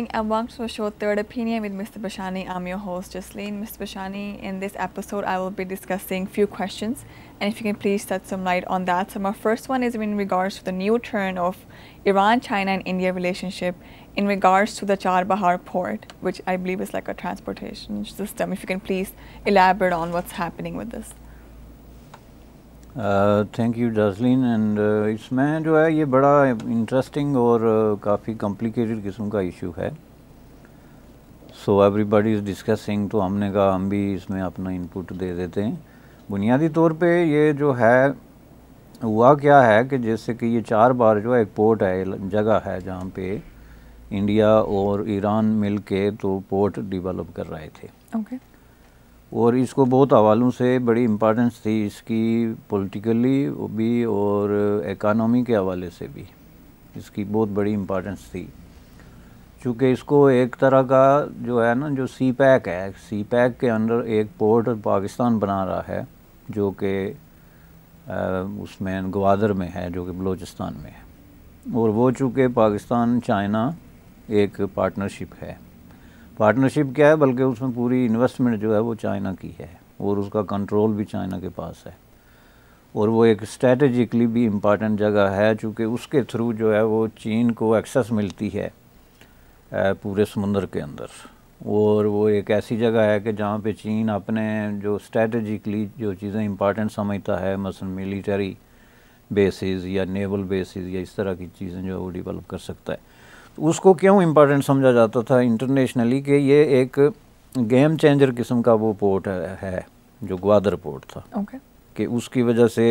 evening and welcome to the show Third Opinion with Mr. Bashani. I'm your host, Jasleen. Mr. Bashani, in this episode, I will be discussing few questions, and if you can please shed some light on that. So my first one is in regards to the new turn of Iran, China, and India relationship in regards to the Charbahar port, which I believe is like a transportation system. If you can please elaborate on what's happening with this. Thank you डार्जलिन and इसमें जो है ये बड़ा interesting और uh, काफ़ी complicated किस्म का इशू है सो एवरीबॉडी इज़ डिस्कसिंग तो हमने कहा हम भी इसमें अपना इनपुट दे देते हैं बुनियादी तौर पे ये जो है हुआ क्या है कि जैसे कि ये चार बार जो है एक पोर्ट है जगह है जहाँ पे इंडिया और ईरान मिल के तो पोर्ट डेवलप कर रहे थे ओके okay. और इसको बहुत हवालों से बड़ी इम्पोर्टेंस थी इसकी पॉलिटिकली भी और इकानमी के हवाले से भी इसकी बहुत बड़ी इम्पोर्टेंस थी चूँकि इसको एक तरह का जो है ना जो सी पैक है सी पैक के अंदर एक पोर्ट पाकिस्तान बना रहा है जो कि उसमें ग्वादर में है जो कि बलूचिस्तान में है और वो चूँकि पाकिस्तान चाइना एक पार्टनरशिप है पार्टनरशिप क्या है बल्कि उसमें पूरी इन्वेस्टमेंट जो है वो चाइना की है और उसका कंट्रोल भी चाइना के पास है और वो एक स्ट्रेटजिकली भी इम्पॉर्टेंट जगह है चूँकि उसके थ्रू जो है वो चीन को एक्सेस मिलती है पूरे समुंदर के अंदर और वो एक ऐसी जगह है कि जहाँ पे चीन अपने जो स्ट्रेटजिकली जो चीज़ें इम्पॉर्टेंट समझता है मसल मिलिट्री बेसिस या नेवल बेसिस या इस तरह की चीज़ें जो है वो डिवेलप कर सकता है उसको क्यों इम्पोर्टेंट समझा जाता था इंटरनेशनली कि ये एक गेम चेंजर किस्म का वो पोर्ट है जो ग्वादर पोर्ट था okay. कि उसकी वजह से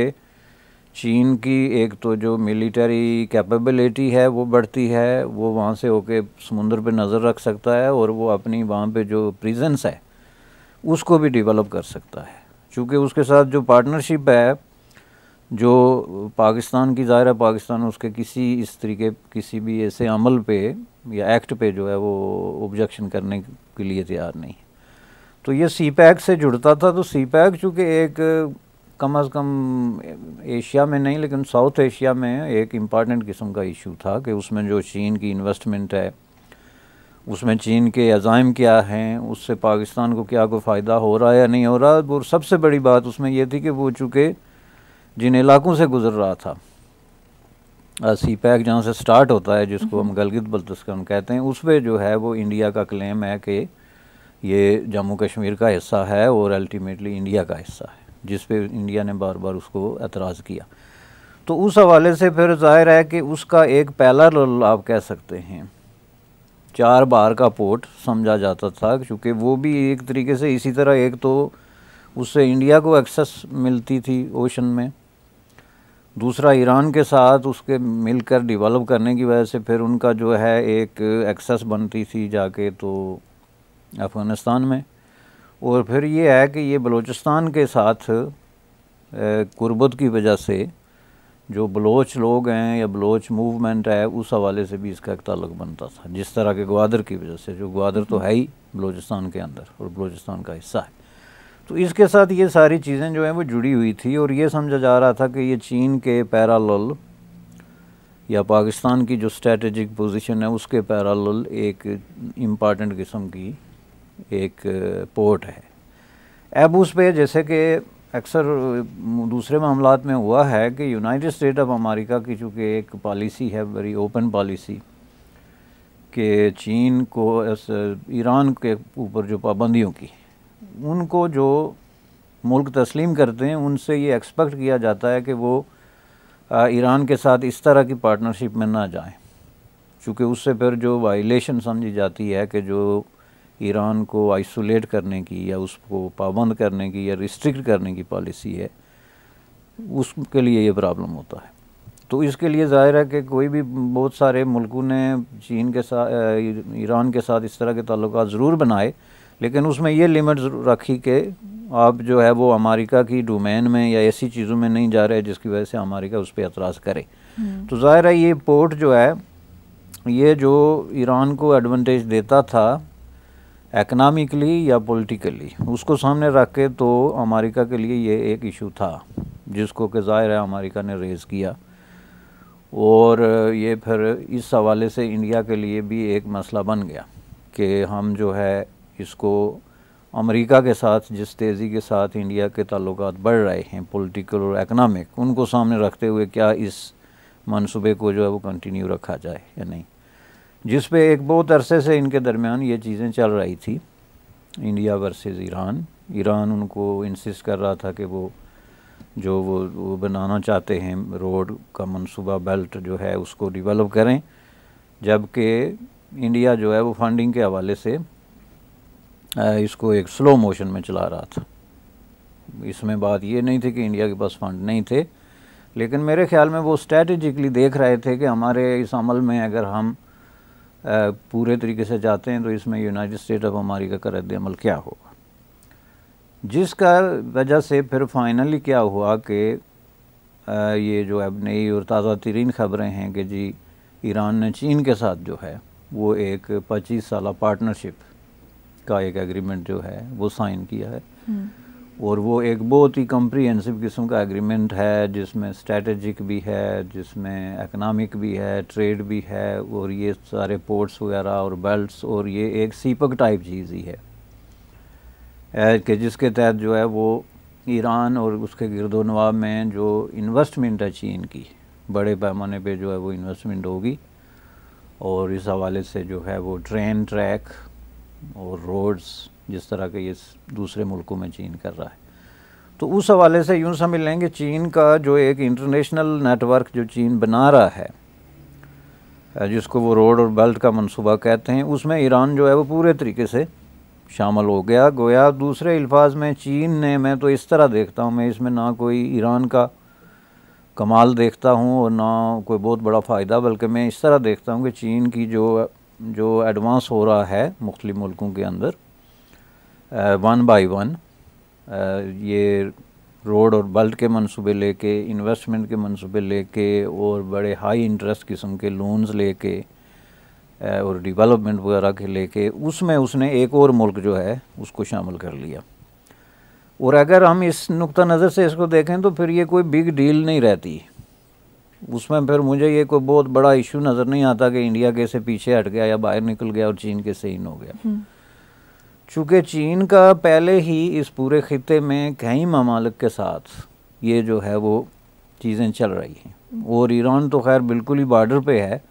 चीन की एक तो जो मिलिटरी कैपेबिलिटी है वो बढ़ती है वो वहाँ से होके समुद्र पे नज़र रख सकता है और वो अपनी वहाँ पे जो प्रेजेंस है उसको भी डेवलप कर सकता है चूँकि उसके साथ जो पार्टनरशिप है जो पाकिस्तान की ज़ाहिर है पाकिस्तान उसके किसी इस तरीके किसी भी ऐसे अमल पे या एक्ट पे जो है वो ऑब्जेक्शन करने के लिए तैयार नहीं तो ये सी पैक से जुड़ता था तो सी पैक चूँकि एक कम अज़ कम एशिया में नहीं लेकिन साउथ एशिया में एक इम्पॉर्टेंट किस्म का इशू था कि उसमें जो चीन की इन्वेस्टमेंट है उसमें चीन के अज़ाइम क्या हैं उससे पाकिस्तान को क्या कोई फ़ायदा हो रहा है या नहीं हो रहा और सबसे बड़ी बात उसमें यह थी कि वो चूँकि जिन इलाकों से गुजर रहा था सी पैक जहाँ से स्टार्ट होता है जिसको हम्म। हम गलगित बल्तिस्तान कहते हैं उस पर जो है वो इंडिया का क्लेम है कि ये जम्मू कश्मीर का हिस्सा है और अल्टीमेटली इंडिया का हिस्सा है जिस पे इंडिया ने बार बार उसको एतराज़ किया तो उस हवाले से फिर जाहिर है कि उसका एक पहला रोल आप कह सकते हैं चार बार का पोर्ट समझा जाता था क्योंकि वो भी एक तरीके से इसी तरह एक तो उससे इंडिया को एक्सेस मिलती थी ओशन में दूसरा ईरान के साथ उसके मिलकर डेवलप करने की वजह से फिर उनका जो है एक एक्सेस बनती थी जाके तो अफ़गानिस्तान में और फिर ये है कि ये बलूचिस्तान के साथ कुर्बत की वजह से जो बलोच लोग हैं या बलोच मूवमेंट है उस हवाले से भी इसका एक ताल्लुक बनता था जिस तरह के ग्वादर की वजह से जो ग्वादर तो हम्म। है ही बलूचिस्तान के अंदर और बलूचिस्तान का हिस्सा है तो इसके साथ ये सारी चीज़ें जो हैं वो जुड़ी हुई थी और ये समझा जा रहा था कि ये चीन के पैराल या पाकिस्तान की जो स्ट्रेटजिक पोजीशन है उसके पैराल एक इम्पॉर्टेंट किस्म की एक पोर्ट है अब उस पर जैसे कि अक्सर दूसरे मामला में हुआ है कि यूनाइटेड स्टेट ऑफ अमेरिका की चूँकि एक पॉलिसी है वेरी ओपन पॉलिसी कि चीन को ईरान के ऊपर जो पाबंदियों की उनको जो मुल्क तस्लीम करते हैं उनसे ये एक्सपेक्ट किया जाता है कि वो ईरान के साथ इस तरह की पार्टनरशिप में ना जाएं क्योंकि उससे फिर जो वाइलेशन समझी जाती है कि जो ईरान को आइसोलेट करने की या उसको पाबंद करने की या रिस्ट्रिक्ट करने की पॉलिसी है उसके लिए ये प्रॉब्लम होता है तो इसके लिए ज़ाहिर है कि कोई भी बहुत सारे मुल्कों ने चीन के साथ ईरान के साथ इस तरह के ताल्लुक ज़रूर बनाए लेकिन उसमें ये लिमिट रखी कि आप जो है वो अमेरिका की डोमेन में या ऐसी चीज़ों में नहीं जा रहे जिसकी वजह से अमेरिका उस पर एतराज़ करे हम्म। तो ज़ाहिर है ये पोर्ट जो है ये जो ईरान को एडवांटेज देता था इकनॉमिकली या पॉलिटिकली उसको सामने रख के तो अमेरिका के लिए ये एक इशू था जिसको कि ज़ाहिर है अमेरिका ने रेज़ किया और ये फिर इस हवाले से इंडिया के लिए भी एक मसला बन गया कि हम जो है इसको अमेरिका के साथ जिस तेज़ी के साथ इंडिया के ताल्लुक बढ़ रहे हैं पॉलिटिकल और इकनॉमिक उनको सामने रखते हुए क्या इस मनसूबे को जो है वो कंटिन्यू रखा जाए या नहीं जिस पे एक बहुत अरसे से इनके दरमियान ये चीज़ें चल रही थी इंडिया वर्सेस ईरान ईरान उनको इंसिस कर रहा था कि वो जो वो वो बनाना चाहते हैं रोड का मनसूबा बेल्ट जो है उसको डिवेलप करें जबकि इंडिया जो है वो फंडिंग के हवाले से इसको एक स्लो मोशन में चला रहा था इसमें बात ये नहीं थी कि इंडिया के पास फंड नहीं थे लेकिन मेरे ख्याल में वो स्ट्रेटजिकली देख रहे थे कि हमारे इस अमल में अगर हम पूरे तरीके से जाते हैं तो इसमें यूनाइटेड स्टेट ऑफ अमेरिका का रद्द अमल क्या होगा जिसका वजह से फिर फाइनली क्या हुआ कि ये जो अब नई और ताज़ा तरीन खबरें हैं कि जी ईरान ने चीन के साथ जो है वो एक 25 साल पार्टनरशिप का एक एग्रीमेंट जो है वो साइन किया है हम्म। और वो एक बहुत ही कम्प्रीहेंसिव किस्म का एग्रीमेंट है जिसमें स्ट्रेटजिक भी है जिसमें इकनॉमिक भी है ट्रेड भी है और ये सारे पोर्ट्स वगैरह और बेल्ट्स और ये एक सीपक टाइप चीज़ ही है कि जिसके तहत जो है वो ईरान और उसके गिरदोनवाब में जो इन्वेस्टमेंट है चीन की बड़े पैमाने पे जो है वो इन्वेस्टमेंट होगी और इस हवाले से जो है वो ट्रेन ट्रैक और रोड्स जिस तरह के ये दूसरे मुल्कों में चीन कर रहा है तो उस हवाले से यूँ समझ लें कि चीन का जो एक इंटरनेशनल नेटवर्क जो चीन बना रहा है जिसको वो रोड और बेल्ट का मंसूबा कहते हैं उसमें ईरान जो है वो पूरे तरीके से शामिल हो गया गोया दूसरे अल्फाज में चीन ने मैं तो इस तरह देखता हूँ मैं इसमें ना कोई ईरान का कमाल देखता हूँ और ना कोई बहुत बड़ा फ़ायदा बल्कि मैं इस तरह देखता हूँ कि चीन की जो जो एडवांस हो रहा है मुख्तु मुल्कों के अंदर वन बाय वन ये रोड और बल्ट के मंसूबे लेके इन्वेस्टमेंट के मंसूबे लेके और बड़े हाई इंटरेस्ट किस्म के लोन्स लेके और डेवलपमेंट वगैरह के लेके उसमें उसने एक और मुल्क जो है उसको शामिल कर लिया और अगर हम इस नुक़ नज़र से इसको देखें तो फिर ये कोई बिग डील नहीं रहती उसमें फिर मुझे ये कोई बहुत बड़ा इशू नज़र नहीं आता कि इंडिया कैसे पीछे हट गया या बाहर निकल गया और चीन कैसे इन हो गया हम्म। चूँकि चीन का पहले ही इस पूरे खत्े में कई ममालक के साथ ये जो है वो चीज़ें चल रही हैं हम्म। और ईरान तो खैर बिल्कुल ही बॉर्डर पे है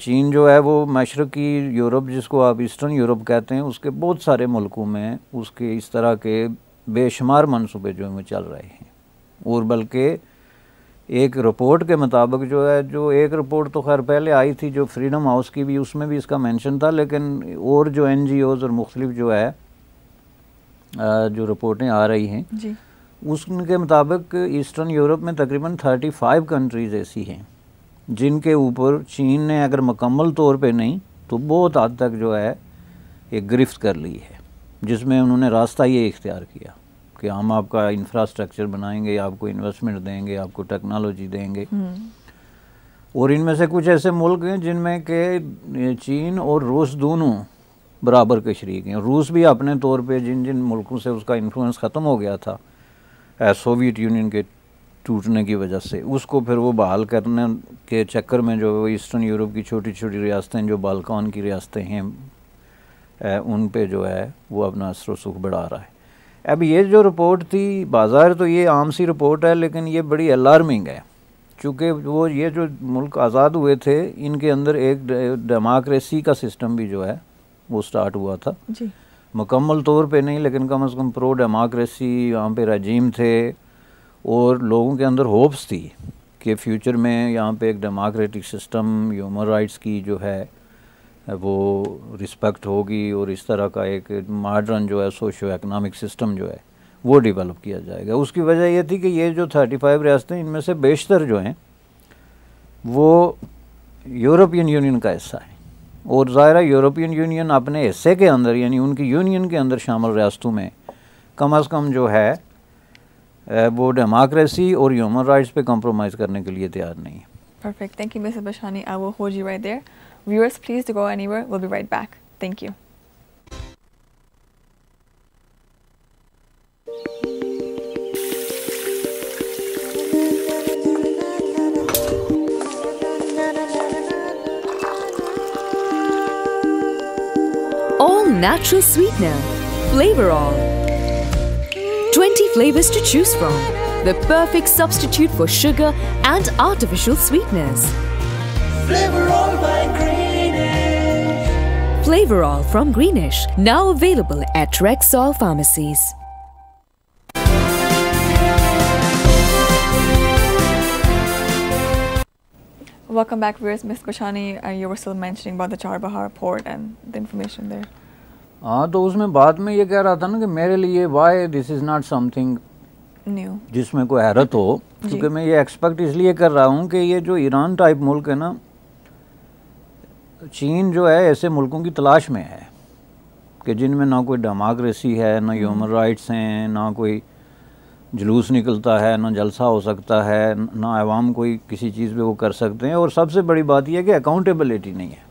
चीन जो है वो मशरकी यूरोप जिसको आप ईस्टर्न यूरोप कहते हैं उसके बहुत सारे मुल्कों में उसके इस तरह के बेशुमार मनसूबे जो हैं वो चल रहे हैं और बल्कि एक रिपोर्ट के मुताबिक जो है जो एक रिपोर्ट तो खैर पहले आई थी जो फ्रीडम हाउस की भी उसमें भी इसका मेंशन था लेकिन और जो एन और मुख्तलिफ जो है जो रिपोर्टें आ रही हैं उसके मुताबिक ईस्टर्न यूरोप में तकरीबन 35 कंट्रीज़ ऐसी हैं जिनके ऊपर चीन ने अगर मकम्मल तौर पर नहीं तो बहुत हद तक जो है एक गिरफ्त कर ली है जिसमें उन्होंने रास्ता ये इख्तियार किया कि हम आपका इंफ्रास्ट्रक्चर बनाएंगे आपको इन्वेस्टमेंट देंगे आपको टेक्नोलॉजी देंगे हम्म। और इनमें से कुछ ऐसे मुल्क हैं जिनमें के चीन और रूस दोनों बराबर के शरीक हैं रूस भी अपने तौर पे जिन जिन मुल्कों से उसका इन्फ्लुएंस ख़त्म हो गया था सोवियत यूनियन के टूटने की वजह से उसको फिर वो बहाल करने के चक्कर में जो ईस्टर्न यूरोप की छोटी छोटी रियासतें जो बालकान की रियासतें हैं उन पे जो है वो अपना असर सुख बढ़ा रहा है अब ये जो रिपोर्ट थी बाज़ार तो ये आम सी रिपोर्ट है लेकिन ये बड़ी अलार्मिंग है चूँकि वो ये जो मुल्क आज़ाद हुए थे इनके अंदर एक डेमोक्रेसी का सिस्टम भी जो है वो स्टार्ट हुआ था जी मुकम्मल तौर पे नहीं लेकिन कम अज़ कम प्रो डेमोक्रेसी यहाँ पे रजीम थे और लोगों के अंदर होप्स थी कि फ्यूचर में यहाँ पे एक डेमोक्रेटिक सिस्टम ह्यूमन राइट्स की जो है वो रिस्पेक्ट होगी और इस तरह का एक मॉडर्न जो है सोशो इकनॉमिक सिस्टम जो है वो डेवलप किया जाएगा उसकी वजह ये थी कि ये जो 35 रियासतें इनमें से बेशतर जो हैं वो यूरोपियन यूनियन का हिस्सा है और ज़ाहिर यूरोपियन यूनियन अपने हिस्से के अंदर यानी उनकी यूनियन के अंदर शामिल रियासतों में कम अज़ कम जो है वो डेमोक्रेसी और ह्यूमन राइट्स पे कंप्रोमाइज़ करने के लिए तैयार नहीं है perfect thank you Bashani I will hold you right there Viewers, please do go anywhere. We'll be right back. Thank you. All natural sweetener. Flavor all. 20 flavors to choose from. The perfect substitute for sugar and artificial sweeteners. Flavorol by Greenish. Flavorol from Greenish, now available at Rexall Pharmacies. Welcome back viewers, Ms. Kushani, uh, you were still mentioning about the Charbahar report and the information there. हाँ तो उसमें बाद में ये कह रहा था ना कि मेरे लिए why this is not something new जिसमें कोई हैरत हो क्योंकि मैं ये एक्सपेक्ट इसलिए कर रहा हूँ कि ये जो ईरान टाइप मुल्क है ना चीन जो है ऐसे मुल्कों की तलाश में है कि जिनमें ना कोई डेमोक्रेसी है ना ह्यूमन राइट्स हैं ना कोई जुलूस निकलता है ना जलसा हो सकता है ना आवाम कोई किसी चीज़ पे वो कर सकते हैं और सबसे बड़ी बात यह है कि अकाउंटेबिलिटी नहीं है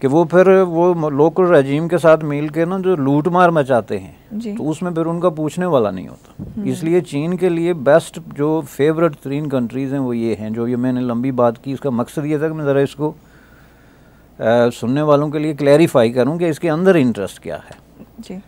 कि वो फिर वो लोकल रजीम के साथ मिल के ना जो लूट मार मचाते हैं तो उसमें फिर उनका पूछने वाला नहीं होता हम्म। इसलिए चीन के लिए बेस्ट जो फेवरेट तरीन कंट्रीज़ हैं वो ये हैं जो ये मैंने लंबी बात की इसका मकसद ये था कि मैं ज़रा इसको सुनने वालों के लिए क्लैरिफाई करूं कि इसके अंदर इंटरेस्ट क्या है जी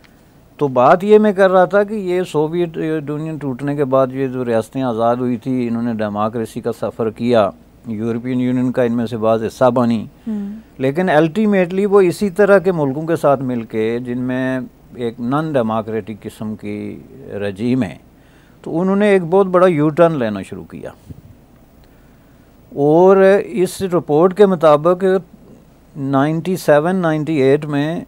तो बात ये मैं कर रहा था कि ये सोवियत यूनियन टूटने के बाद ये जो रियासतें आज़ाद हुई थी इन्होंने डेमोक्रेसी का सफ़र किया यूरोपियन यूनियन का इनमें से बाज हिस्सा बनी हम्म। लेकिन अल्टीमेटली वो इसी तरह के मुल्कों के साथ मिल के जिनमें एक नॉन डेमोक्रेटिक किस्म की रजीम है तो उन्होंने एक बहुत बड़ा यू टर्न लेना शुरू किया और इस रिपोर्ट के मुताबिक 97, 98 में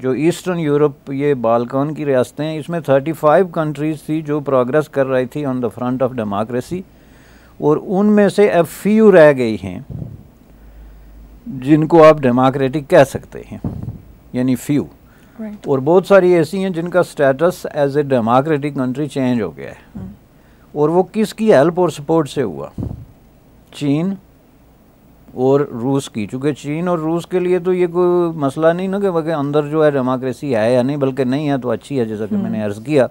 जो ईस्टर्न यूरोप ये बालकान की रियासतें हैं इसमें 35 कंट्रीज़ थी जो प्रोग्रेस कर रही थी on the front of democracy और उनमें से एफ फी रह गई हैं जिनको आप डेमोक्रेटिक कह सकते हैं यानी फ्यू right. और बहुत सारी ऐसी हैं जिनका status as a democratic country change हो गया है hmm. और वो किसकी हेल्प और सपोर्ट से हुआ चीन और रूस की चूँकि चीन और रूस के लिए तो ये कोई मसला नहीं ना कि वह अंदर जो है डेमोक्रेसी है या नहीं बल्कि नहीं है तो अच्छी है जैसा कि हम्म। मैंने अर्ज़ किया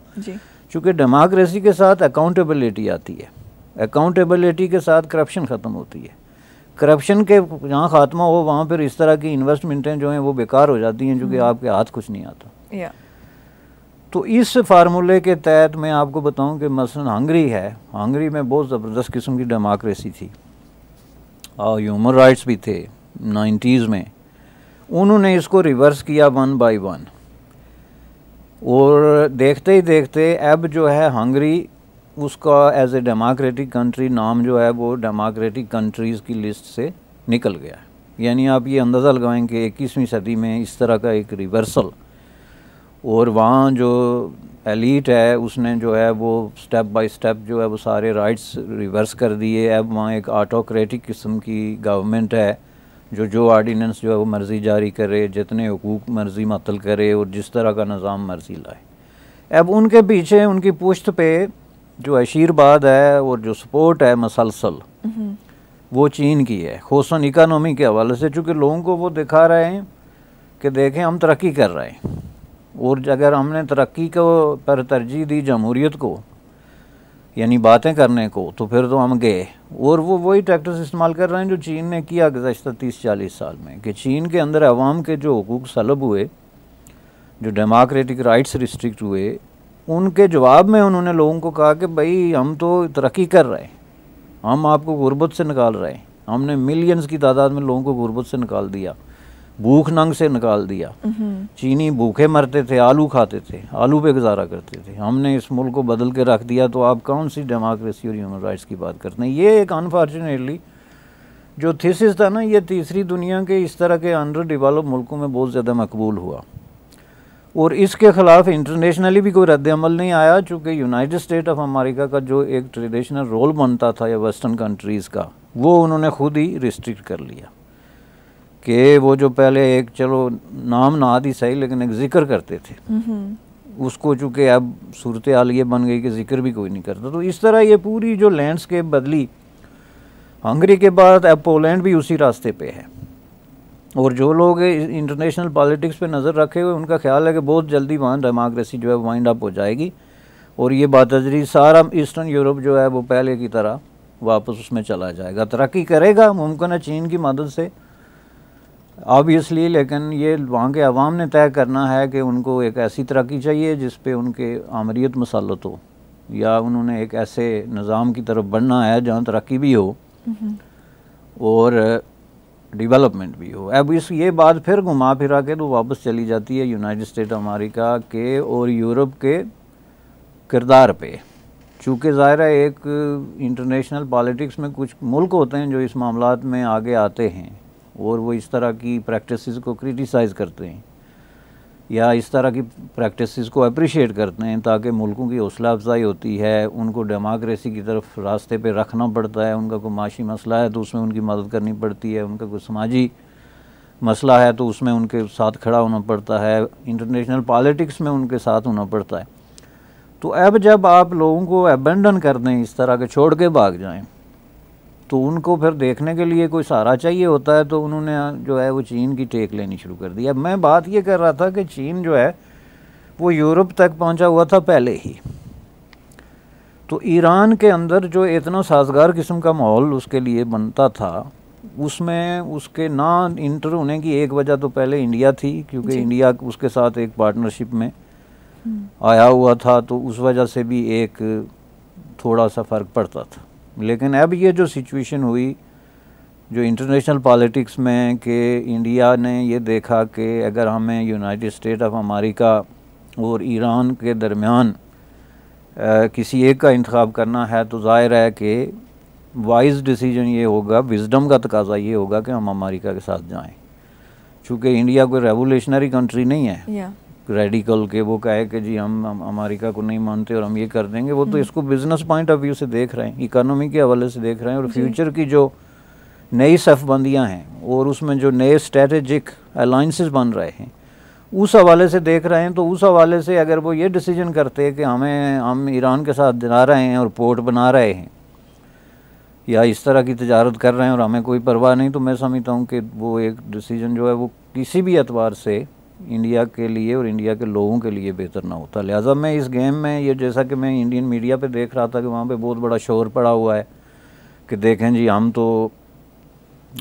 चूँकि डेमोक्रेसी के साथ अकाउंटेबिलिटी आती है अकाउंटेबिलिटी के साथ करप्शन ख़त्म होती है करप्शन के जहाँ ख़ात्मा हो वहाँ पर इस तरह की इन्वेस्टमेंटें जो हैं वो बेकार हो जाती हैं चूँकि हम्म। आपके हाथ कुछ नहीं आता तो इस फार्मूले के तहत मैं आपको बताऊं कि मसलन हंगरी है हंगरी में बहुत ज़बरदस्त किस्म की डेमोक्रेसी थी और ह्यूमन राइट्स भी थे नाइन्टीज़ में उन्होंने इसको रिवर्स किया वन बाय वन और देखते ही देखते अब जो है हंगरी उसका एज ए डेमोक्रेटिक कंट्री नाम जो है वो डेमोक्रेटिक कंट्रीज़ की लिस्ट से निकल गया यानी आप ये अंदाज़ा लगाएं कि इक्कीसवीं सदी में इस तरह का एक रिवर्सल और वहाँ जो एलीट है उसने जो है वो स्टेप बाय स्टेप जो है वो सारे राइट्स रिवर्स कर दिए अब वहाँ एक आटोक्रेटिक किस्म की गवर्नमेंट है जो जो आर्डीनेंस जो है वो मर्ज़ी जारी करे जितने हकूक मर्ज़ी मतल करे और जिस तरह का निज़ाम मर्ज़ी लाए अब उनके पीछे उनकी पुश्त पे जो आशीर्वाद है और जो सपोर्ट है मसलसल हम्म। वो चीन की है खोसन इकानमी के हवाले से चूँकि लोगों को वो दिखा रहे हैं कि देखें हम तरक्की कर रहे हैं और अगर हमने तरक्की को पर तरजीह दी जमहूरीत को यानी बातें करने को तो फिर तो हम गए और वो वही ट्रैक्टर्स इस्तेमाल कर रहे हैं जो चीन ने किया गुजशत तीस चालीस साल में कि चीन के अंदर अवाम के जो हकूक सलब हुए जो डेमोक्रेटिक राइट्स रिस्ट्रिक्ट हुए उनके जवाब में उन्होंने लोगों को कहा कि भाई हम तो तरक्की कर रहे हैं हम आपको गुर्बत से निकाल रहे हैं हमने मिलियंस की तादाद में लोगों को गुर्बत से निकाल दिया भूख नंग से निकाल दिया हम्म। चीनी भूखे मरते थे आलू खाते थे आलू पे गुजारा करते थे हमने इस मुल्क को बदल के रख दिया तो आप कौन सी डेमोक्रेसी और ह्यूमन राइट्स की बात करते हैं ये एक अनफॉर्चुनेटली जो थीसिस था ना ये तीसरी दुनिया के इस तरह के अंडर डिवेलप मुल्कों में बहुत ज़्यादा मकबूल हुआ और इसके ख़िलाफ़ इंटरनेशनली भी कोई रद्दमल नहीं आया चूँकि यूनाइटेड स्टेट ऑफ अमेरिका का जो एक ट्रेडिशनल रोल बनता था या वेस्टर्न कंट्रीज़ का वो उन्होंने खुद ही रिस्ट्रिक्ट कर लिया कि वो जो पहले एक चलो नाम ना आती सही लेकिन एक जिक्र करते थे उसको चूँकि अब सूरत हाल ये बन गई कि जिक्र भी कोई नहीं करता तो इस तरह ये पूरी जो लैंडस्केप बदली हंगरी के बाद अब पोलैंड भी उसी रास्ते पे है और जो लोग इंटरनेशनल पॉलिटिक्स पे नज़र रखे हुए उनका ख्याल है कि बहुत जल्दी वहाँ डेमोक्रेसी जो है वाइंड अप हो जाएगी और ये बात सारा ईस्टर्न यूरोप जो है वो पहले की तरह वापस उसमें चला जाएगा तरक्की करेगा मुमकिन है चीन की मदद से ऑबियसली लेकिन ये वहाँ के अवाम ने तय करना है कि उनको एक ऐसी तरक्की चाहिए जिस पर उनके आमरीत मसालत हो या उन्होंने एक ऐसे निज़ाम की तरफ बढ़ना है जहाँ तरक्की भी हो और डेवलपमेंट भी हो अब इस ये बात फिर घुमा फिरा के तो वापस चली जाती है यूनाइटेड स्टेट अमेरिका के और यूरोप के किरदार पे चूँकि ज़ाहिर है एक इंटरनेशनल पॉलिटिक्स में कुछ मुल्क होते हैं जो इस मामला में आगे आते हैं और वो इस तरह की प्रैक्टिसेस को क्रिटिसाइज़ करते हैं या इस तरह की प्रैक्टिसेस को अप्रिशिएट करते हैं ताकि मुल्कों की हौसला अफजाई होती है उनको डेमोक्रेसी की तरफ रास्ते पे रखना पड़ता है उनका कोई माशी मसला है तो उसमें उनकी मदद करनी पड़ती है उनका कोई समाजी मसला है तो उसमें उनके साथ खड़ा होना पड़ता है इंटरनेशनल पॉलिटिक्स में उनके साथ होना पड़ता है तो अब जब आप लोगों को एबेंडन कर दें इस तरह के छोड़ के भाग जाएँ तो उनको फिर देखने के लिए कोई सहारा चाहिए होता है तो उन्होंने जो है वो चीन की टेक लेनी शुरू कर दी अब मैं बात ये कर रहा था कि चीन जो है वो यूरोप तक पहुंचा हुआ था पहले ही तो ईरान के अंदर जो इतना साजगार किस्म का माहौल उसके लिए बनता था उसमें उसके ना इंटर होने की एक वजह तो पहले इंडिया थी क्योंकि इंडिया उसके साथ एक पार्टनरशिप में हम्म। आया हुआ था तो उस वजह से भी एक थोड़ा सा फ़र्क पड़ता था लेकिन अब ये जो सिचुएशन हुई जो इंटरनेशनल पॉलिटिक्स में कि इंडिया ने ये देखा कि अगर हमें यूनाइटेड स्टेट ऑफ अमेरिका और ईरान के दरमियान किसी एक का इंतखब करना है तो ज़ाहिर है कि वाइज डिसीजन ये होगा विजडम का तकाजा ये होगा कि हम अमेरिका के साथ जाएं चूँकि इंडिया कोई रेवोल्यूशनरी कंट्री नहीं है yeah. रेडिकल के वो कहे कि जी हम, अमेरिका को नहीं मानते और हम ये कर देंगे वो तो हम्म। इसको बिजनेस पॉइंट ऑफ व्यू से देख रहे हैं इकोनॉमी के हवाले से देख रहे हैं और फ्यूचर की जो नई सफबंदियाँ हैं और उसमें जो नए स्ट्रेटेजिक अलाइंसिस बन रहे हैं उस हवाले से देख रहे हैं तो उस हवाले से अगर वो ये डिसीजन करते हैं कि हमें हम ईरान के साथ जा रहे हैं और पोर्ट बना रहे हैं या इस तरह की तजारत कर रहे हैं और हमें कोई परवाह नहीं तो मैं समझता हूँ कि वो एक डिसीजन जो है वो किसी भी एतवार से इंडिया के लिए और इंडिया के लोगों के लिए बेहतर ना होता लिहाजा मैं इस गेम में ये जैसा कि मैं इंडियन मीडिया पे देख रहा था कि वहाँ पे बहुत बड़ा शोर पड़ा हुआ है कि देखें जी हम तो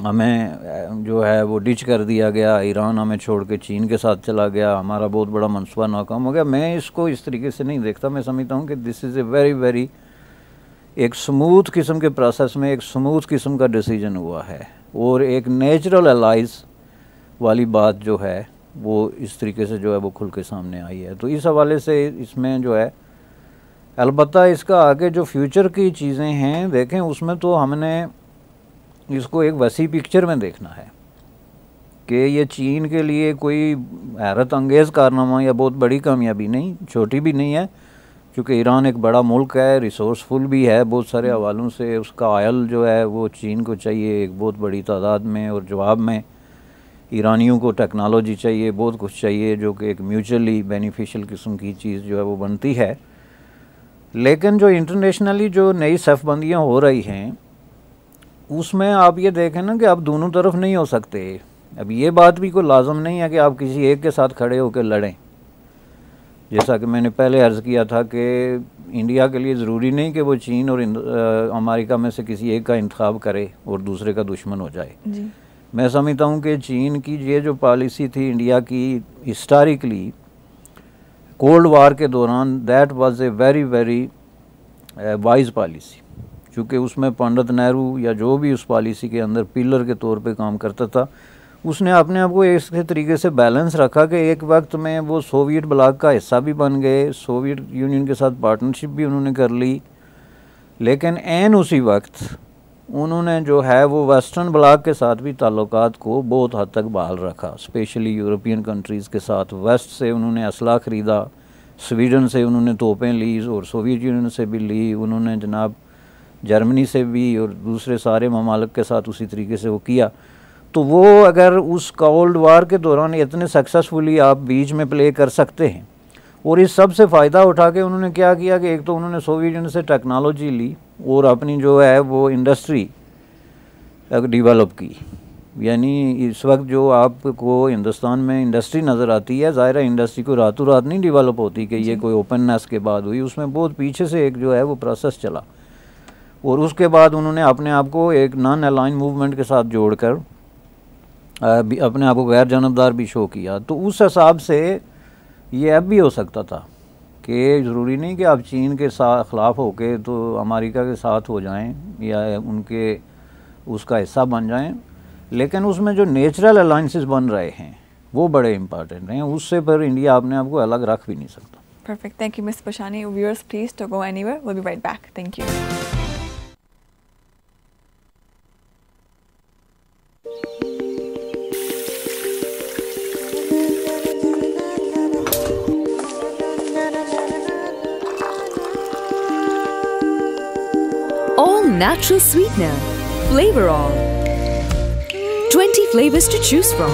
हमें जो है वो डिच कर दिया गया ईरान हमें छोड़ के चीन के साथ चला गया हमारा बहुत बड़ा मनसूबा नाकाम हो गया मैं इसको इस तरीके से नहीं देखता मैं समझता हूँ कि this is a very very एक स्मूथ किस्म के प्रोसेस में एक स्मूथ किस्म का डिसीजन हुआ है और एक नेचुरल अलाइज वाली बात जो है वो इस तरीके से जो है वो खुल के सामने आई है तो इस हवाले से इसमें जो है अलबत् इसका आगे जो फ्यूचर की चीज़ें हैं देखें उसमें तो हमने इसको एक वसी पिक्चर में देखना है कि ये चीन के लिए कोई हैरत अंगेज़ कारनामा या बहुत बड़ी कामयाबी नहीं छोटी भी नहीं है क्योंकि ईरान एक बड़ा मुल्क है रिसोर्सफुल भी है बहुत सारे हवालों से उसका आयल जो है वो चीन को चाहिए एक बहुत बड़ी तादाद में और जवाब में ईरानियों को टेक्नोलॉजी चाहिए बहुत कुछ चाहिए जो कि एक म्यूचुअली बेनिफिशियल किस्म की चीज़ जो है वो बनती है लेकिन जो इंटरनेशनली जो नई सफ़बंदियाँ हो रही हैं उसमें आप ये देखें ना कि आप दोनों तरफ नहीं हो सकते अब ये बात भी कोई लाजम नहीं है कि आप किसी एक के साथ खड़े होकर लड़ें जैसा कि मैंने पहले अर्ज़ किया था कि इंडिया के लिए ज़रूरी नहीं कि वो चीन और अमेरिका में से किसी एक का इंतखब करे और दूसरे का दुश्मन हो जाए जी। मैं समझता हूँ कि चीन की ये जो पॉलिसी थी इंडिया की हिस्टारिकली कोल्ड वार के दौरान that was a very very wise policy क्योंकि उसमें पंडित नेहरू या जो भी उस पॉलिसी के अंदर पिलर के तौर पे काम करता था उसने अपने आप को एक तरीके से बैलेंस रखा कि एक वक्त में वो सोवियत ब्लाक का हिस्सा भी बन गए सोवियत यूनियन के साथ पार्टनरशिप भी उन्होंने कर ली लेकिन एन उसी वक्त उन्होंने जो है वो वेस्टर्न ब्लाक के साथ भी ताल्लुक को बहुत हद तक बहाल रखा स्पेशली यूरोपियन कंट्रीज़ के साथ वेस्ट से उन्होंने असला ख़रीदा स्वीडन से उन्होंने तोपें ली और सोवियत यूनियन से भी ली उन्होंने जनाब जर्मनी से भी और दूसरे सारे ममालक के साथ उसी तरीके से वो किया तो वो अगर उस कोल्ड वार के दौरान इतने सक्सेसफुली आप बीच में प्ले कर सकते हैं और इस सब से फ़ायदा उठा के उन्होंने क्या किया कि एक तो उन्होंने सोवियत यूनियन से टेक्नोलॉजी ली और अपनी जो है वो इंडस्ट्री डेवलप की यानी इस वक्त जो आपको हिंदुस्तान में इंडस्ट्री नज़र आती है ज़ाहिर इंडस्ट्री को रातों रात नहीं डेवलप होती कि ये कोई ओपननेस के बाद हुई उसमें बहुत पीछे से एक जो है वो प्रोसेस चला और उसके बाद उन्होंने अपने आप को एक नॉन अलाइन मूवमेंट के साथ जोड़कर अपने आप को गैर जानबदार भी शो किया तो उस हिसाब से ये अब भी हो सकता था कि ज़रूरी नहीं कि आप चीन के साथ खिलाफ होके तो अमेरिका के साथ हो जाएं या उनके उसका हिस्सा बन जाएं लेकिन उसमें जो नेचुरल अलाइंसिस बन रहे हैं वो बड़े इंपॉर्टेंट हैं उससे पर इंडिया आपने आपको अलग रख भी नहीं सकता perfect Thank you, Ms. Pashani. Viewers, please to go anywhere. Will be right back thank you natural sweetener, All. 20 flavors to choose from,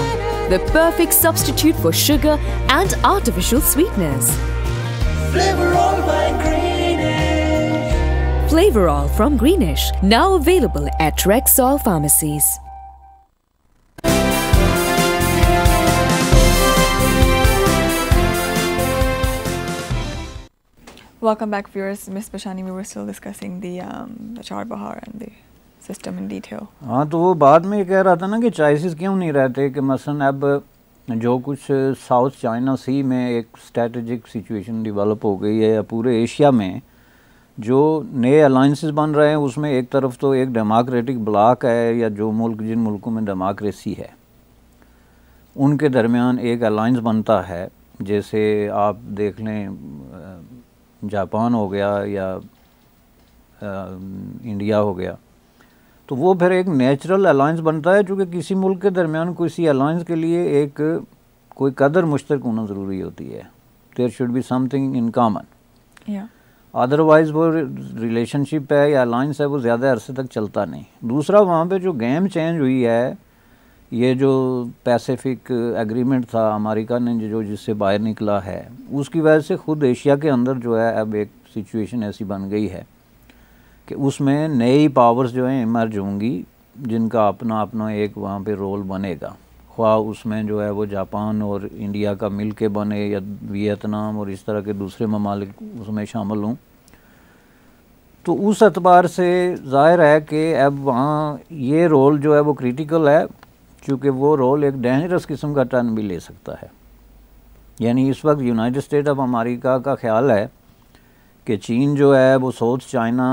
the perfect substitute for sugar and artificial sweeteners. Flavorol by Greenish. Flavorol from Greenish, now available at Rexall Pharmacies. Welcome back, viewers. Miss Pashani, we were still discussing the, um, the Char Bahar and the system in detail. हाँ तो वो बाद में कह रहा था ना कि choices क्यों नहीं रहते कि मसलन अब जो कुछ South China Sea में एक strategic situation develop हो गई है या पूरे एशिया में जो नए अलाइंसेस बन रहे हैं उसमें एक तरफ तो एक डेमोक्रेटिक ब्लॉक है या जो मुल्क जिन मुल्कों में डेमोक्रेसी है उनके दरमियान एक अलाइंस बनता है जैसे आप देख लें जापान हो गया या इंडिया हो गया तो वो फिर एक नेचुरल अलायंस बनता है चूँकि किसी मुल्क के दरमियान किसी अलायंस के लिए एक कोई कदर मुश्तक होना ज़रूरी होती है there should be something in common otherwise वो रिलेशनशिप है या अलायंस है वो ज़्यादा अरसे तक चलता नहीं दूसरा वहाँ पे जो गेम चेंज हुई है ये जो पैसिफिक एग्रीमेंट था अमेरिका ने जो जिससे बाहर निकला है उसकी वजह से ख़ुद एशिया के अंदर जो है अब एक सिचुएशन ऐसी बन गई है कि उसमें नई पावर्स जो हैं इमर्ज होंगी जिनका अपना अपना एक वहाँ पे रोल बनेगा ख्वा उसमें जो है वो जापान और इंडिया का मिल के बने या वियतनाम और इस तरह के दूसरे ममालिक उसमें शामिल हों तो उस अतबार से ज़ाहिर है कि अब वहाँ ये रोल जो है वो क्रिटिकल है चूँकि वो रोल एक डेंजरस किस्म का टर्न भी ले सकता है यानी इस वक्त यूनाइटेड स्टेट ऑफ अमेरिका का ख्याल है कि चीन जो है वो साउथ चाइना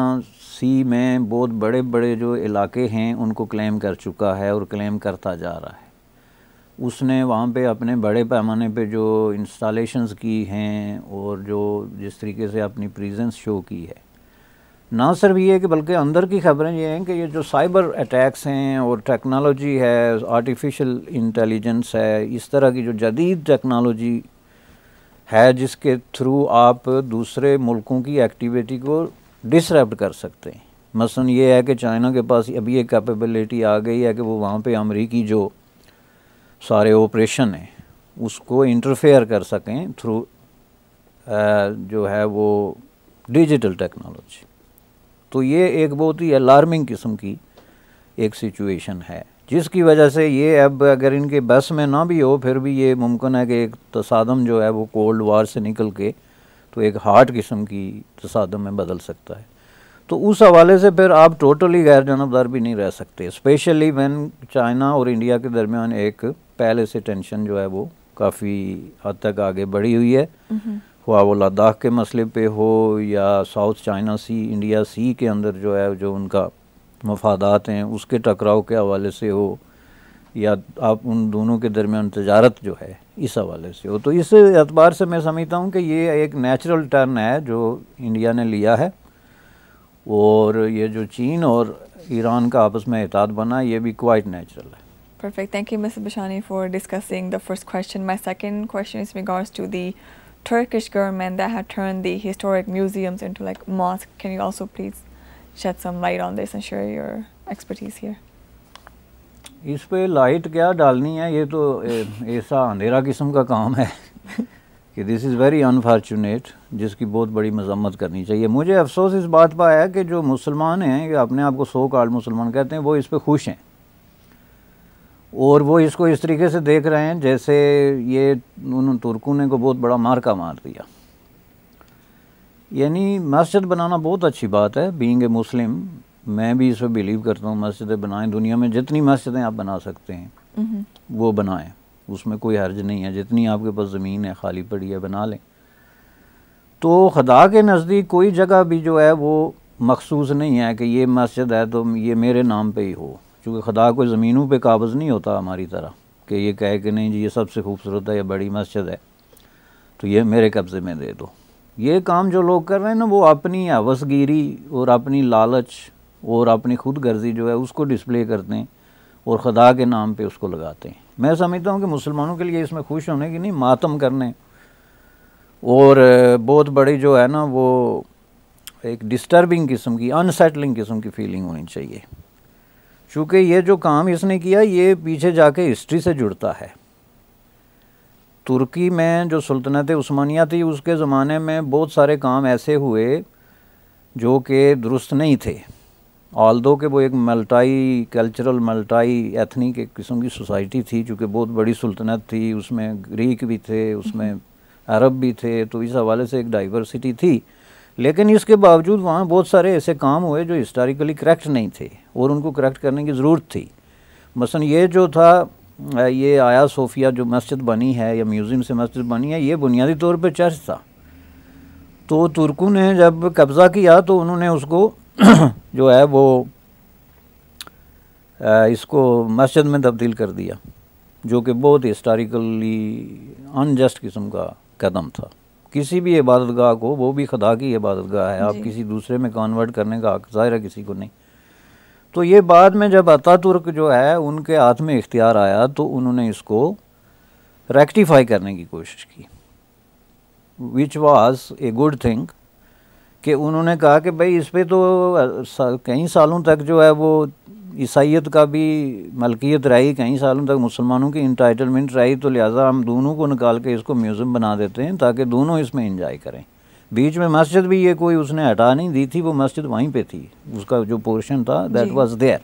सी में बहुत बड़े बड़े जो इलाके हैं उनको क्लेम कर चुका है और क्लेम करता जा रहा है उसने वहाँ पे अपने बड़े पैमाने पे जो इंस्टॉलेशंस की हैं और जो जिस तरीके से अपनी प्रेजेंस शो की है ना सिर्फ ये कि बल्कि अंदर की खबरें ये हैं कि ये जो साइबर अटैक्स हैं और टेक्नोलॉजी है आर्टिफिशियल इंटेलिजेंस है इस तरह की जो जदीद टेक्नोलॉजी है जिसके थ्रू आप दूसरे मुल्कों की एक्टिविटी को डिसरप्ट कर सकते हैं मसलन ये है कि चाइना के पास अभी ये कैपेबिलिटी आ गई है कि वो वहाँ पे अमरीकी जो सारे ऑपरेशन हैं उसको इंटरफेयर कर सकें थ्रू जो है वो डिजिटल टेक्नोलॉजी तो ये एक बहुत ही अलार्मिंग किस्म की एक सिचुएशन है जिसकी वजह से ये अब अगर इनके बस में ना भी हो फिर भी ये मुमकिन है कि एक तसादम जो है वो कोल्ड वार से निकल के तो एक हार्ट किस्म की तसादम में बदल सकता है तो उस हवाले से फिर आप टोटली गैर जानबदार भी नहीं रह सकते स्पेशली वन चाइना और इंडिया के दरमियान एक पहले से टेंशन जो है वो काफ़ी हद तक आगे बढ़ी हुई है हम्म। ख्वा वो लद्दाख के मसले पे हो या South China Sea India Sea के अंदर जो है जो उनका मफादात हैं उसके टकराव के हवाले से हो या आप उन दोनों के दरमियान तजारत जो है इस हवाले से हो तो इस एतबार से मैं समझता हूँ कि ये एक नेचुरल टर्न है जो इंडिया ने लिया है और ये जो चीन और ईरान का आपस में एहतात बना ये भी क्वाइट नेचुरल है Perfect. Thank you, Mr. Bashani, for discussing the first question. My second question is regards to the Turkish government that had turned the historic museums into like mosques. Can you also please shed some light on this and share your expertise here? इस पे light क्या डालनी है ये तो ऐसा अंधेरा किस्म का काम है कि दिस इज़ वेरी अनफॉर्चुनेट जिसकी बहुत बड़ी मजम्मत करनी चाहिए मुझे अफसोस इस बात पर आया कि जो मुसलमान हैं या अपने आप को सो काल मुसलमान कहते हैं वो इस पे खुश हैं और वो इसको इस तरीके से देख रहे हैं जैसे ये उन तुर्कों ने को बहुत बड़ा मार्का मार दिया यानी मस्जिद बनाना बहुत अच्छी बात है बींग ए मुस्लिम मैं भी इस पर बिलीव करता हूँ मस्जिदें बनाएं दुनिया में जितनी मस्जिदें आप बना सकते हैं वो बनाएं उसमें कोई हर्ज नहीं है जितनी आपके पास ज़मीन है खाली पड़ी है बना लें तो खुदा के नज़दीक कोई जगह भी जो है वो मखसूस नहीं है कि ये मस्जिद है तो ये मेरे नाम पर ही हो चूँकि खुदा को ज़मीनों पर काबज़ नहीं होता हमारी तरह कि ये कहे कि नहीं जी ये सबसे खूबसूरत है या बड़ी मस्जिद है तो ये मेरे कब्ज़े में दे दो ये काम जो लोग कर रहे हैं ना वो अपनी आवसगिरी और अपनी लालच और अपनी खुद गर्जी जो है उसको डिस्प्ले करते हैं और खुदा के नाम पे उसको लगाते हैं मैं समझता हूँ कि मुसलमानों के लिए इसमें खुश होने की नहीं मातम करने और बहुत बड़ी जो है ना वो एक डिस्टर्बिंग किस्म की अनसेटलिंग किस्म की फीलिंग होनी चाहिए चूँकि ये जो काम इसने किया ये पीछे जाके हिस्ट्री से जुड़ता है तुर्की में जो सल्तनत उस्मानिया थी उसके ज़माने में बहुत सारे काम ऐसे हुए जो कि दुरुस्त नहीं थे ऑल दो के वो एक मल्टाई कल्चरल मल्टाई एथनिक एक किस्म की सोसाइटी थी चूँकि बहुत बड़ी सल्तनत थी उसमें ग्रीक भी थे उसमें हम्म। अरब भी थे तो इस हवाले से एक डाइवर्सिटी थी लेकिन इसके बावजूद वहाँ बहुत सारे ऐसे काम हुए जो हिस्टोरिकली करेक्ट नहीं थे और उनको करेक्ट करने की ज़रूरत थी मसलन ये जो था ये आया सोफिया जो मस्जिद बनी है या म्यूज़ियम से मस्जिद बनी है ये बुनियादी तौर पर चर्च था तो तुर्कों ने जब कब्ज़ा किया तो उन्होंने उसको जो है वो इसको मस्जिद में तब्दील कर दिया जो कि बहुत हिस्टोरिकली अनजस्ट किस्म का कदम था किसी भी इबादत गाह को वो भी खुदा की इबादत गाह है आप किसी दूसरे में कन्वर्ट करने का हक ज़ाहिर है किसी को नहीं तो ये बाद में जब अतातुर्क जो है उनके हाथ में इख्तियार आया तो उन्होंने इसको रेक्टिफाई करने की कोशिश की which was a good thing कि उन्होंने कहा कि भाई इस पर तो सा, कई सालों तक जो है वो ईसाइत का भी मलकियत रही कई सालों तक मुसलमानों की इंटाइटलमेंट रही तो लिहाजा हम दोनों को निकाल के इसको म्यूज़ियम बना देते हैं ताकि दोनों इसमें इंजॉय करें बीच में मस्जिद भी ये कोई उसने हटा नहीं दी थी वो मस्जिद वहीं पे थी उसका जो पोर्शन था दैट वाज देयर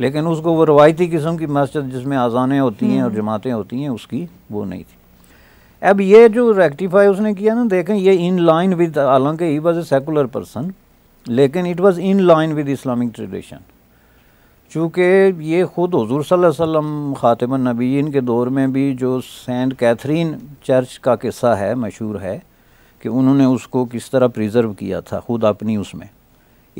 लेकिन उसको वो रवायती किस्म की मस्जिद जिसमें आज़ानें होती हैं और हम्म। जमातें होती हैं उसकी वो नहीं थी अब ये जो रेक्टिफाई उसने किया ना देखें ये इन लाइन विद हालांकि he was a secular person लेकिन it was in line with Islamic tradition चूँकि ये ख़ुद हजूर सल्लम ख़ातम नबीन के दौर में भी जो सेंट कैथरीन चर्च का किस्सा है मशहूर है कि उन्होंने उसको किस तरह प्रिज़र्व किया था ख़ुद अपनी उसमें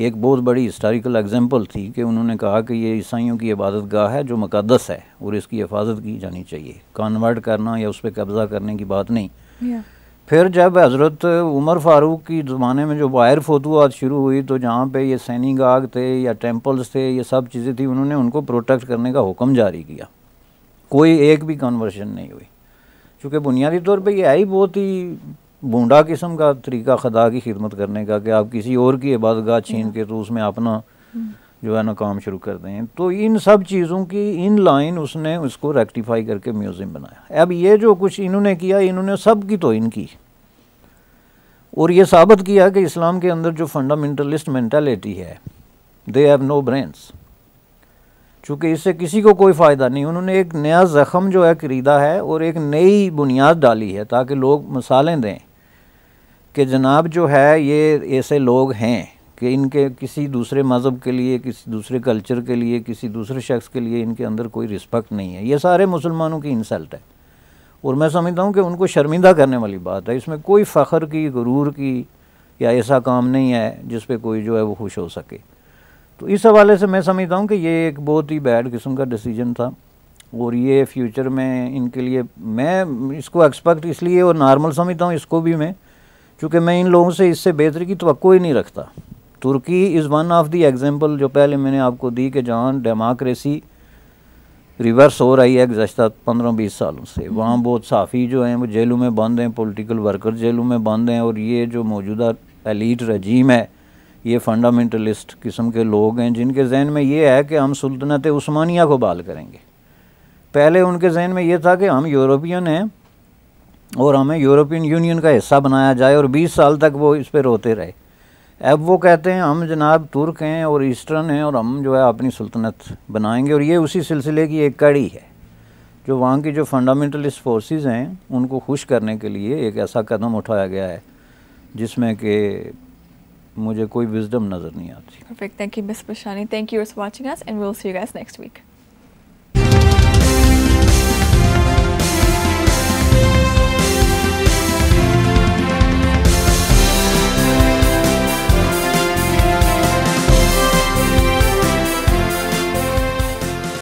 एक बहुत बड़ी हिस्टोरिकल एग्जांपल थी कि उन्होंने कहा कि ये ईसाइयों की इबादत गाह है जो मुकदस है और इसकी हिफाजत की जानी चाहिए कन्वर्ट करना या उस पर कब्ज़ा करने की बात नहीं फिर जब हज़रत उमर फ़ारूक की ज़माने में जो बाहर फोतवात शुरू हुई तो जहाँ पे ये गाग थे या टेम्पल्स थे ये सब चीज़ें थी उन्होंने उनको प्रोटेक्ट करने का हुक्म जारी किया कोई एक भी कन्वर्शन नहीं हुई चूँकि बुनियादी तौर पे ये है ही बहुत ही बूढ़ा किस्म का तरीका खदा की खिदमत करने का कि आप किसी और की इबादत छीन के तो उसमें अपना हम्म। जो है ना काम शुरू कर दें तो इन सब चीज़ों की इन लाइन उसने उसको रेक्टिफाई करके म्यूज़ियम बनाया अब ये जो कुछ इन्होंने किया इन्होंने सब की तो इनकी और ये साबित किया कि इस्लाम के अंदर जो फंडामेंटलिस्ट मैंटेलिटी है दे हैव नो ब्रेंस चूँकि इससे किसी को कोई फ़ायदा नहीं उन्होंने एक नया ज़ख़म जो है खरीदा है और एक नई बुनियाद डाली है ताकि लोग मिसालें दें कि जनाब जो है ये ऐसे लोग हैं कि इनके किसी दूसरे मज़हब के लिए किसी दूसरे कल्चर के लिए किसी दूसरे शख्स के लिए इनके अंदर कोई रिस्पेक्ट नहीं है ये सारे मुसलमानों की इंसल्ट है और मैं समझता हूँ कि उनको शर्मिंदा करने वाली बात है इसमें कोई फ़ख्र की गुरूर की या ऐसा काम नहीं है जिस पर कोई जो है वो खुश हो सके तो इस हवाले से मैं समझता हूँ कि ये एक बहुत ही बैड किस्म का डिसीजन था और ये फ्यूचर में इनके लिए मैं इसको एक्सपेक्ट इसलिए और नॉर्मल समझता हूँ इसको भी मैं क्योंकि मैं इन लोगों से इससे बेहतर की तो ही नहीं रखता Turkey is one of the example जो पहले मैंने आपको दी कि जहाँ डेमोक्रेसी रिवर्स हो रही है गुजशत पंद्रह बीस सालों से हम्म। वहाँ बहुत साफ़ी जो हैं वो जेलों में बंद हैं पॉलिटिकल वर्कर जेलों में बंद हैं और ये जो मौजूदा एलिट रजीम है ये फंडामेंटलिस्ट किस्म के लोग हैं जिनके जहन में ये है कि हम सुल्तनत उस्मानिया को बहाल करेंगे पहले उनके जहन में ये था कि हम यूरोपियन हैं और हमें यूरोपियन यूनियन का हिस्सा बनाया जाए और 20 साल तक वो इस पर रोते रहे अब वो कहते हैं हम जनाब तुर्क हैं और ईस्टर्न हैं और हम जो है अपनी सल्तनत बनाएंगे और ये उसी सिलसिले की एक कड़ी है जो वहाँ की जो फंडामेंटलिस्ट फोर्सेस हैं उनको खुश करने के लिए एक ऐसा कदम उठाया गया है जिसमें कि मुझे कोई विजडम नज़र नहीं आती thank you miss thank you for watching and see next week